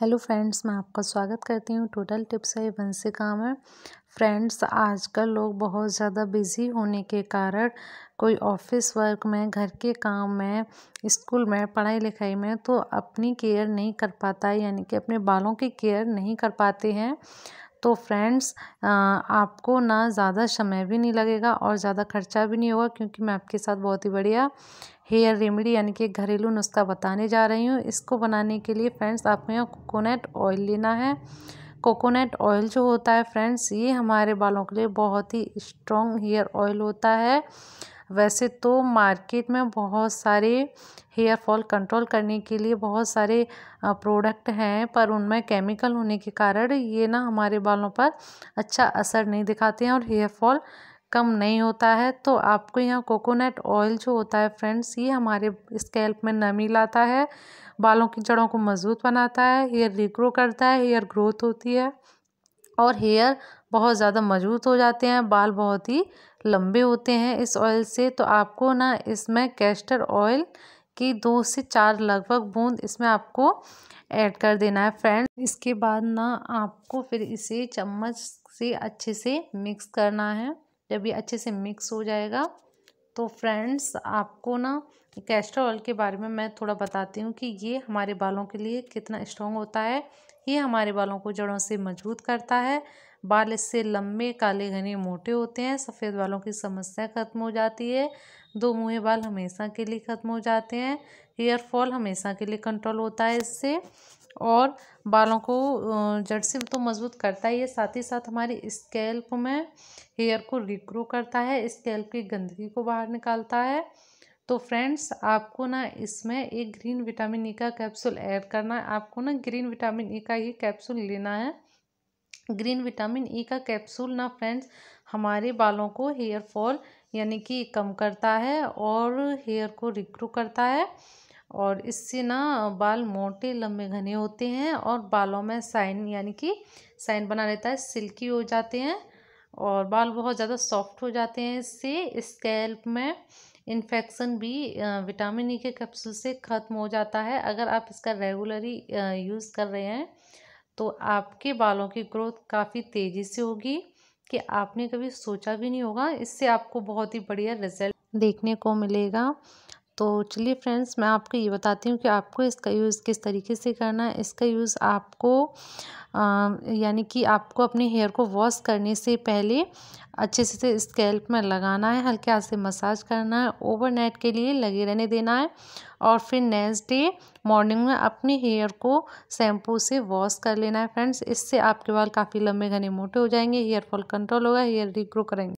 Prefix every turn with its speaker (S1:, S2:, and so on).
S1: hello friends मैं आपका स्वागत करती हूँ टोटल टिप्स है काम है फ्रेंड्स आजकल लोग बहुत ज़्यादा बिज़ी होने के कारण कोई ऑफिस वर्क में घर के काम में स्कूल में पढ़ाई लिखाई में तो अपनी केयर नहीं कर पाता यानी कि अपने बालों की केयर नहीं कर पाते हैं तो फ्रेंड्स आपको ना ज़्यादा समय भी नहीं लगेगा और ज़्यादा खर्चा भी नहीं होगा क्योंकि मैं आपके साथ बहुत ही बढ़िया हेयर रेमेडी यानी कि घरेलू नुस्खा बताने जा रही हूँ इसको बनाने के लिए फ्रेंड्स आपको यहाँ कोकोनट ऑयल लेना है कोकोनट ऑयल जो होता है फ्रेंड्स ये हमारे बालों के लिए बहुत ही स्ट्रॉन्ग हेयर ऑयल होता है वैसे तो मार्केट में बहुत सारे हेयर फॉल कंट्रोल करने के लिए बहुत सारे प्रोडक्ट हैं पर उनमें केमिकल होने के कारण ये ना हमारे बालों पर अच्छा असर नहीं दिखाते हैं और हेयर फॉल कम नहीं होता है तो आपको यहाँ कोकोनट ऑयल जो होता है फ्रेंड्स ये हमारे स्कैल्प में नमी लाता है बालों की जड़ों को मजबूत बनाता है हेयर रिग्रो करता है हेयर ग्रोथ होती है और हेयर बहुत ज़्यादा मजबूत हो जाते हैं बाल बहुत ही लंबे होते हैं इस ऑयल से तो आपको ना इसमें कैस्टर ऑयल की दो से चार लगभग बूंद इसमें आपको ऐड कर देना है फ्रेंड इसके बाद ना आपको फिर इसे चम्मच से अच्छे से मिक्स करना है जब ये अच्छे से मिक्स हो जाएगा तो फ्रेंड्स आपको ना कैस्टर ऑयल के बारे में मैं थोड़ा बताती हूँ कि ये हमारे बालों के लिए कितना स्ट्रॉन्ग होता है ये हमारे बालों को जड़ों से मजबूत करता है बाल इससे लंबे काले घने मोटे होते हैं सफ़ेद बालों की समस्या खत्म हो जाती है दो मुँह बाल हमेशा के लिए ख़त्म हो जाते हैं हेयर फॉल हमेशा के लिए कंट्रोल होता है इससे और बालों को जड़ से तो मजबूत करता ही है साथ ही साथ हमारी स्केल्प में हेयर को रिक्रो करता है स्केल्प की गंदगी को बाहर निकालता है तो फ्रेंड्स आपको ना इसमें एक ग्रीन विटामिन ई का कैप्सूल ऐड करना है आपको ना ग्रीन विटामिन ई का ही कैप्सूल लेना है ग्रीन विटामिन ई का कैप्सूल ना फ्रेंड्स हमारे बालों को हेयर फॉल यानी कि कम करता है और हेयर को रिक्रू करता है और इससे ना बाल मोटे लंबे घने होते हैं और बालों में साइन यानी कि साइन बना रहता है सिल्की हो जाते हैं और बाल बहुत ज़्यादा सॉफ्ट हो जाते हैं इससे स्कैल्प में इन्फेक्शन भी विटामिन ई के कैप्सूल से ख़त्म हो जाता है अगर आप इसका रेगुलरली यूज़ कर रहे हैं तो आपके बालों की ग्रोथ काफ़ी तेज़ी से होगी कि आपने कभी सोचा भी नहीं होगा इससे आपको बहुत ही बढ़िया रिजल्ट देखने को मिलेगा तो चलिए फ्रेंड्स मैं आपको ये बताती हूँ कि आपको इसका यूज़ किस तरीके से करना है इसका यूज़ आपको यानी कि आपको अपने हेयर को वॉश करने से पहले अच्छे से से स्कैल्प में लगाना है हल्के हाथ से मसाज करना है ओवरनाइट के लिए लगे रहने देना है और फिर नेक्स्ट डे मॉर्निंग में अपने हेयर को शैम्पू से वॉश कर लेना है फ्रेंड्स इससे आपके बाल काफ़ी लंबे घने मोटे हो जाएंगे हेयर फॉल कंट्रोल होगा हेयर रिग्रो करेंगे